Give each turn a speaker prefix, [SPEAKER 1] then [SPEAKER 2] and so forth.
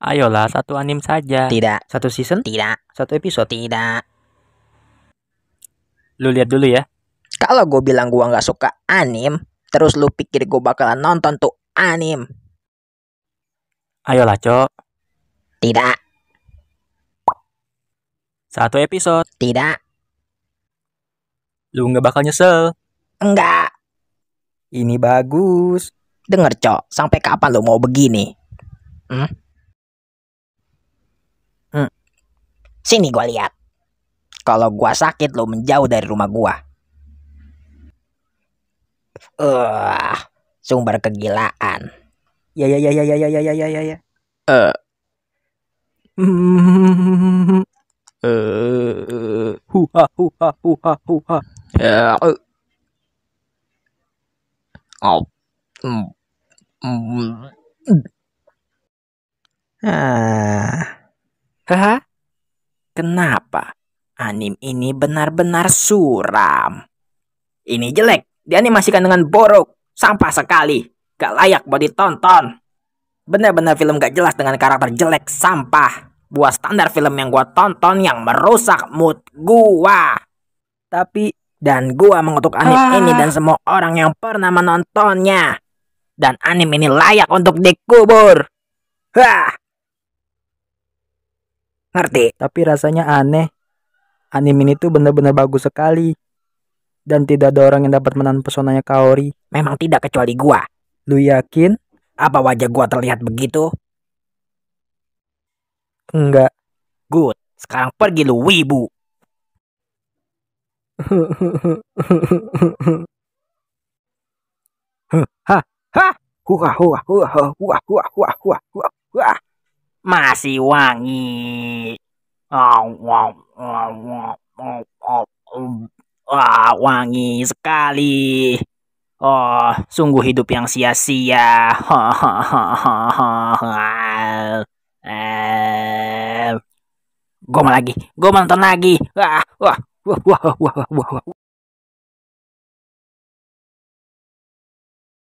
[SPEAKER 1] Ayolah, satu anim saja. Tidak. Satu season? Tidak. Satu episode? Tidak. Lu lihat dulu ya. Kalau gue bilang gue nggak suka anim, terus lu pikir gue bakalan nonton tuh anim. Ayolah, Cok. Tidak. Satu episode? Tidak. Lu nggak bakal nyesel? Enggak. Ini bagus. Dengar Cok. Sampai kapan lu mau begini? Hmm? Sini gua lihat. Kalau gua sakit lo menjauh dari rumah gua. Eh, uh, sumber kegilaan. Ya ya ya ya ya ya ya ya ya ya. ya. Eh. Uh. Eh, huha huha huha huha. Ya. Oh. Ah. Haha. Kenapa? Anim ini benar-benar suram. Ini jelek, dianimasikan dengan buruk, sampah sekali, gak layak buat ditonton. Benar-benar film gak jelas dengan karakter jelek, sampah. Buat standar film yang gua tonton yang merusak mood gua. Tapi, dan gua mengutuk anim ah. ini dan semua orang yang pernah menontonnya. Dan anim ini layak untuk dikubur. Hah! Ngerti? Tapi rasanya aneh. Anime ini tuh bener-bener bagus sekali. Dan tidak ada orang yang dapat menahan pesonanya Kaori. Memang tidak kecuali gua. Lu yakin? Apa wajah gua terlihat begitu? Enggak. Good. Sekarang pergi lu wibu. ha ha huah huah huah huah huah huah huah masih wangi. Um, wah, wangi sekali. Oh, sungguh hidup yang sia-sia. Gomel eh, lagi, gomel mau nonton lagi. Wah, wah, wah, wah, wah, wah.